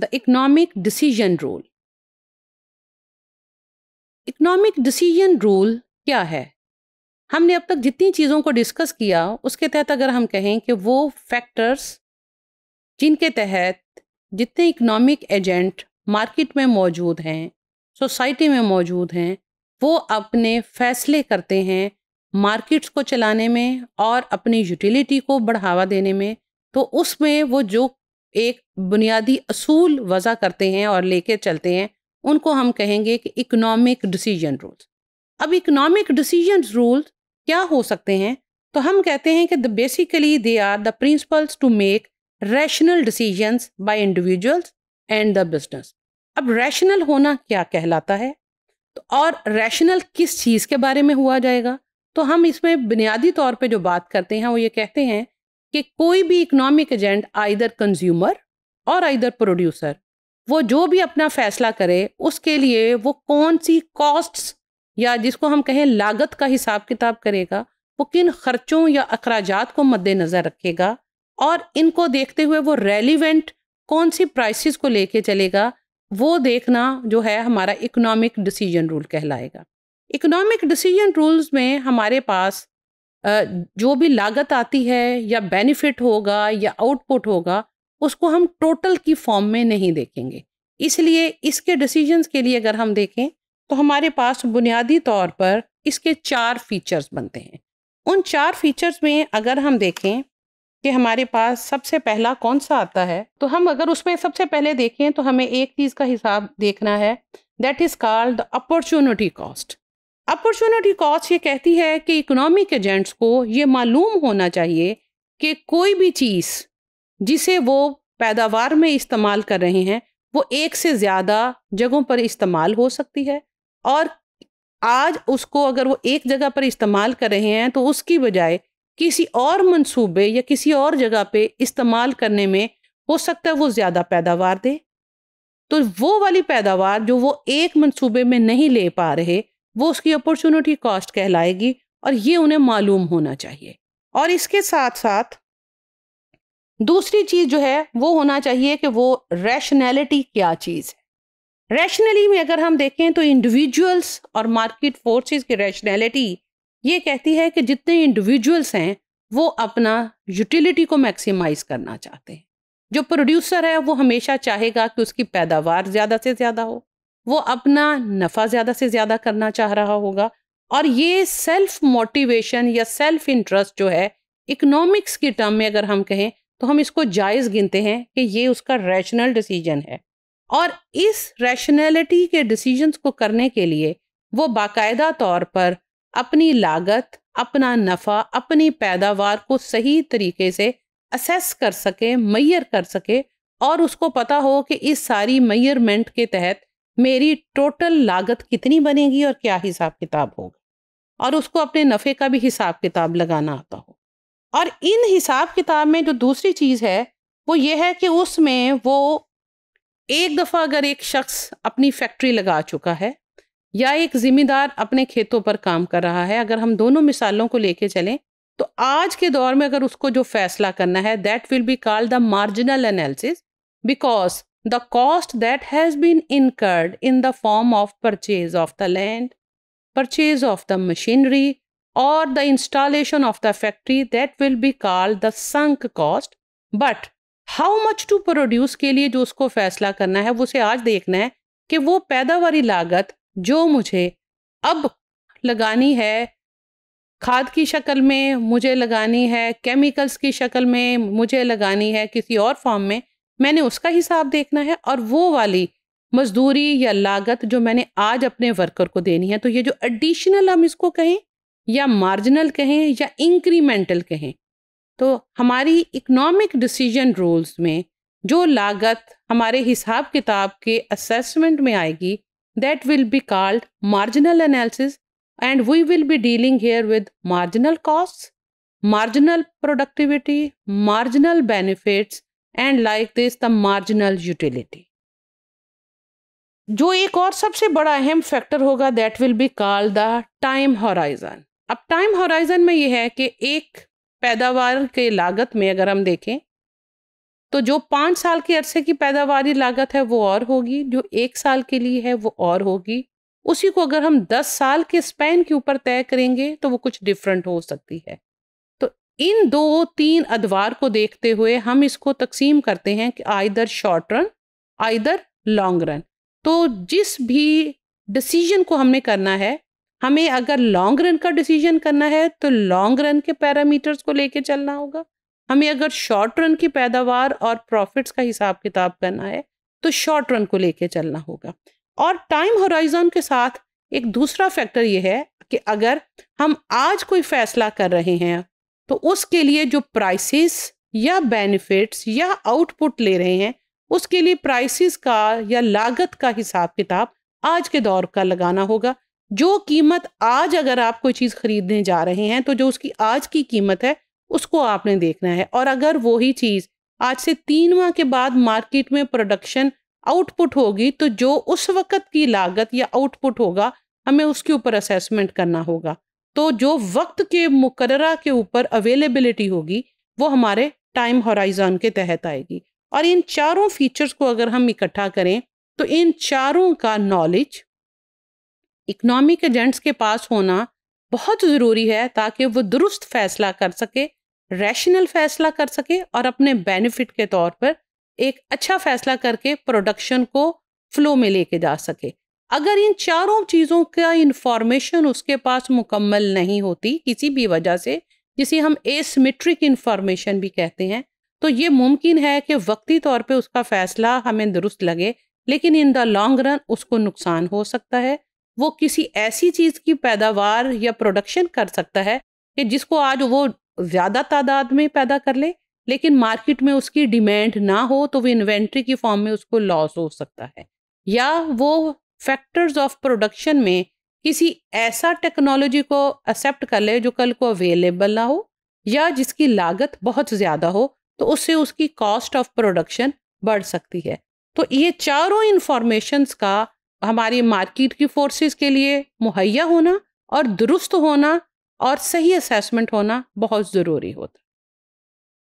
The economic decision rule economic decision rule क्या है हमने अब तक जितनी चीज़ों को डिस्कस किया उसके तहत अगर हम कहें कि वो फैक्टर्स जिनके तहत जितने इकोनॉमिक एजेंट मार्केट में मौजूद हैं सोसाइटी में मौजूद हैं वो अपने फैसले करते हैं मार्केट्स को चलाने में और अपनी यूटिलिटी को बढ़ावा देने में तो उसमें वो जो एक बुनियादी असूल वज़ा करते हैं और लेके चलते हैं उनको हम कहेंगे कि इकोनॉमिक डिसीजन रूल्स अब इकोनॉमिक डिसीजन रूल्स क्या हो सकते हैं तो हम कहते हैं कि the basically they are the principles to make rational decisions by individuals and the business अब रैशनल होना क्या कहलाता है तो और रैशनल किस चीज़ के बारे में हुआ जाएगा तो हम इसमें बुनियादी तौर पे जो बात करते हैं वो ये कहते हैं कि कोई भी इकोनॉमिक एजेंट आइदर कंज्यूमर और आइदर प्रोड्यूसर वो जो भी अपना फैसला करे उसके लिए वो कौन सी कॉस्ट्स या जिसको हम कहें लागत का हिसाब किताब करेगा वो किन खर्चों या अखराज को मद्देनज़र रखेगा और इनको देखते हुए वो रेलिवेंट कौन सी प्राइसेस को लेके चलेगा वो देखना जो है हमारा इकोनॉमिक डिसीजन रूल कहलाएगा इकोनॉमिक डिसीजन रूल्स में हमारे पास जो भी लागत आती है या बेनिफिट होगा या आउटपुट होगा उसको हम टोटल की फॉर्म में नहीं देखेंगे इसलिए इसके डिसीजंस के लिए अगर हम देखें तो हमारे पास बुनियादी तौर पर इसके चार फीचर्स बनते हैं उन चार फीचर्स में अगर हम देखें कि हमारे पास सबसे पहला कौन सा आता है तो हम अगर उसमें सबसे पहले देखें तो हमें एक चीज़ का हिसाब देखना है that is called opportunity cost opportunity cost ये कहती है कि इकोनॉमिक एजेंट्स को ये मालूम होना चाहिए कि कोई भी चीज़ जिसे वो पैदावार में इस्तेमाल कर रहे हैं वो एक से ज़्यादा जगहों पर इस्तेमाल हो सकती है और आज उसको अगर वो एक जगह पर इस्तेमाल कर रहे हैं तो उसकी बजाय किसी और मंसूबे या किसी और जगह पे इस्तेमाल करने में हो सकता है वो ज़्यादा पैदावार दे तो वो वाली पैदावार जो वो एक मंसूबे में नहीं ले पा रहे वो उसकी अपॉर्चुनिटी कॉस्ट कहलाएगी और ये उन्हें मालूम होना चाहिए और इसके साथ साथ दूसरी चीज़ जो है वो होना चाहिए कि वो रैशनैलिटी क्या चीज़ है रैशनली में अगर हम देखें तो इंडिविजुअल्स और मार्केट फोर्सेस की रैशनैलिटी ये कहती है कि जितने इंडिविजुअल्स हैं वो अपना यूटिलिटी को मैक्सिमाइज करना चाहते हैं जो प्रोड्यूसर है वो हमेशा चाहेगा कि उसकी पैदावार ज़्यादा से ज़्यादा हो वो अपना नफ़ा ज़्यादा से ज़्यादा करना चाह रहा होगा और ये सेल्फ मोटिवेशन या सेल्फ इंटरेस्ट जो है इकोनॉमिक्स की टर्म में अगर हम कहें तो हम इसको जायज़ गिनते हैं कि ये उसका रैशनल डिसीजन है और इस रैशनैलिटी के डिसीजंस को करने के लिए वो बाकायदा तौर पर अपनी लागत अपना नफ़ा अपनी पैदावार को सही तरीके से असेस कर सके मैयर कर सके और उसको पता हो कि इस सारी मैयरमेंट के तहत मेरी टोटल लागत कितनी बनेगी और क्या हिसाब किताब होगा और उसको अपने नफ़े का भी हिसाब किताब लगाना आता हो और इन हिसाब किताब में जो दूसरी चीज़ है वो ये है कि उसमें वो एक दफ़ा अगर एक शख्स अपनी फैक्ट्री लगा चुका है या एक ज़िम्मेदार अपने खेतों पर काम कर रहा है अगर हम दोनों मिसालों को लेके चलें तो आज के दौर में अगर उसको जो फैसला करना है that will be called the marginal analysis because the cost that has been incurred in the form of purchase of the land, purchase of the machinery, or the installation of the factory that will be called the sunk cost. But how much to produce के लिए जो उसको फैसला करना है वो उसे आज देखना है कि वो पैदावारी लागत जो मुझे अब लगानी है खाद की शक्ल में मुझे लगानी है केमिकल्स की शक्ल में मुझे लगानी है किसी और फॉर्म में मैंने उसका हिसाब देखना है और वो वाली मजदूरी या लागत जो मैंने आज अपने वर्कर को देनी है तो ये जो एडिशनल हम इसको कहें या मार्जिनल कहें या इंक्रीमेंटल कहें तो हमारी इकोनॉमिक डिसीजन रूल्स में जो लागत हमारे हिसाब किताब के असेसमेंट में आएगी that will be called marginal analysis and we will be dealing here with marginal cost marginal productivity marginal benefits and like this the marginal utility जो एक और सबसे बड़ा अहम फैक्टर होगा that will be call the time horizon अब time horizon में यह है कि एक पैदावार के लागत में अगर हम देखें तो जो पाँच साल के अरसे की पैदावारी लागत है वो और होगी जो एक साल के लिए है वो और होगी उसी को अगर हम दस साल के स्पैन के ऊपर तय करेंगे तो वो कुछ डिफरेंट हो सकती है इन दो तीन अदवार को देखते हुए हम इसको तकसीम करते हैं कि either short run either long run तो जिस भी डिसीजन को हमने करना है हमें अगर लॉन्ग रन का डिसीजन करना है तो लॉन्ग रन के पैरामीटर्स को लेके चलना होगा हमें अगर शॉर्ट रन की पैदावार और प्रॉफिट्स का हिसाब किताब करना है तो शॉर्ट रन को लेके चलना होगा और टाइम होराइजन के साथ एक दूसरा फैक्टर ये है कि अगर हम आज कोई फैसला कर रहे हैं तो उसके लिए जो प्राइसेस या बेनिफिट्स या आउटपुट ले रहे हैं उसके लिए प्राइसेस का या लागत का हिसाब किताब आज के दौर का लगाना होगा जो कीमत आज अगर आप कोई चीज़ खरीदने जा रहे हैं तो जो उसकी आज की कीमत है उसको आपने देखना है और अगर वही चीज़ आज से तीन माह के बाद मार्केट में प्रोडक्शन आउटपुट होगी तो जो उस वक्त की लागत या आउटपुट होगा हमें उसके ऊपर असेसमेंट करना होगा तो जो वक्त के मुकर के ऊपर अवेलेबिलिटी होगी वो हमारे टाइम हॉराइजन के तहत आएगी और इन चारों फीचर्स को अगर हम इकट्ठा करें तो इन चारों का नॉलेज इकनॉमिक एजेंट्स के पास होना बहुत ज़रूरी है ताकि वो दुरुस्त फैसला कर सके रैशनल फैसला कर सके और अपने बेनिफिट के तौर पर एक अच्छा फैसला करके प्रोडक्शन को फ्लो में लेके जा सके अगर इन चारों चीज़ों का इन्फॉर्मेशन उसके पास मुकम्मल नहीं होती किसी भी वजह से जिसे हम एसमेट्रिक इन्फॉर्मेशन भी कहते हैं तो ये मुमकिन है कि वक्ती तौर पे उसका फ़ैसला हमें दुरुस्त लगे लेकिन इन द लॉन्ग रन उसको नुकसान हो सकता है वो किसी ऐसी चीज़ की पैदावार या प्रोडक्शन कर सकता है कि जिसको आज वो ज़्यादा तादाद में पैदा कर ले लेकिन मार्केट में उसकी डिमांड ना हो तो वो इन्वेंट्री की फॉर्म में उसको लॉस हो सकता है या वो फैक्टर्स ऑफ प्रोडक्शन में किसी ऐसा टेक्नोलॉजी को एक्सेप्ट कर ले जो कल को अवेलेबल ना हो या जिसकी लागत बहुत ज़्यादा हो तो उससे उसकी कॉस्ट ऑफ प्रोडक्शन बढ़ सकती है तो ये चारों इन्फॉर्मेशंस का हमारी मार्केट की फोर्सेस के लिए मुहैया होना और दुरुस्त होना और सही असेसमेंट होना बहुत ज़रूरी होता है